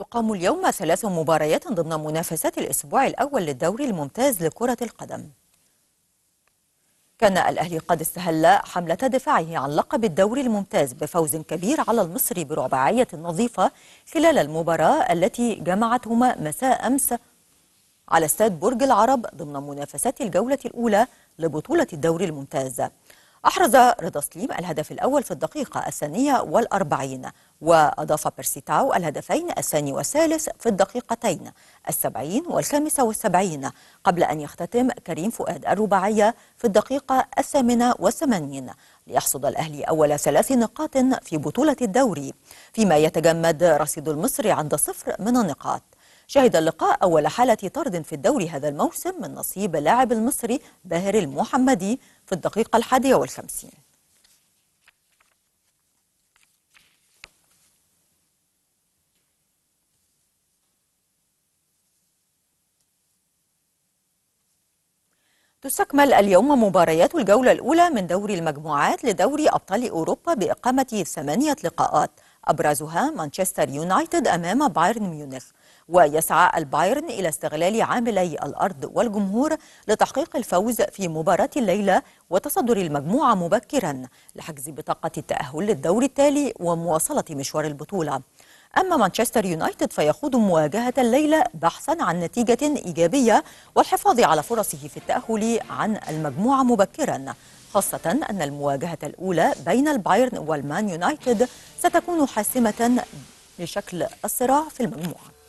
تقام اليوم ثلاث مباريات ضمن منافسات الأسبوع الأول للدوري الممتاز لكرة القدم كان الأهلي قد استهل حملة دفاعه عن لقب الدوري الممتاز بفوز كبير على المصري برباعية نظيفة خلال المباراة التي جمعتهما مساء أمس على استاد برج العرب ضمن منافسات الجولة الأولى لبطولة الدوري الممتاز أحرز رضا سليم الهدف الأول في الدقيقة الثانية والأربعين وأضاف بيرسيتاو الهدفين الثاني والثالث في الدقيقتين السبعين والخامسة والسبعين قبل أن يختتم كريم فؤاد الرباعية في الدقيقة الثامنة والثمانين ليحصد الأهلي أول ثلاث نقاط في بطولة الدوري فيما يتجمد رصيد المصري عند صفر من النقاط شهد اللقاء أول حالة طرد في الدوري هذا الموسم من نصيب لاعب المصري باهر المحمدي في الدقيقة الحادية والخمسين تستكمل اليوم مباريات الجولة الأولى من دوري المجموعات لدوري أبطال أوروبا بإقامة ثمانية لقاءات أبرزها مانشستر يونايتد أمام بايرن ميونخ ويسعى البايرن إلى استغلال عاملي الأرض والجمهور لتحقيق الفوز في مباراة الليلة وتصدر المجموعة مبكرا لحجز بطاقة التأهل للدور التالي ومواصلة مشوار البطولة أما مانشستر يونايتد فيخوض مواجهة الليلة بحثا عن نتيجة إيجابية والحفاظ على فرصه في التأهل عن المجموعة مبكرا خاصة أن المواجهة الأولى بين البايرن والمان يونايتد ستكون حاسمة لشكل الصراع في المجموعة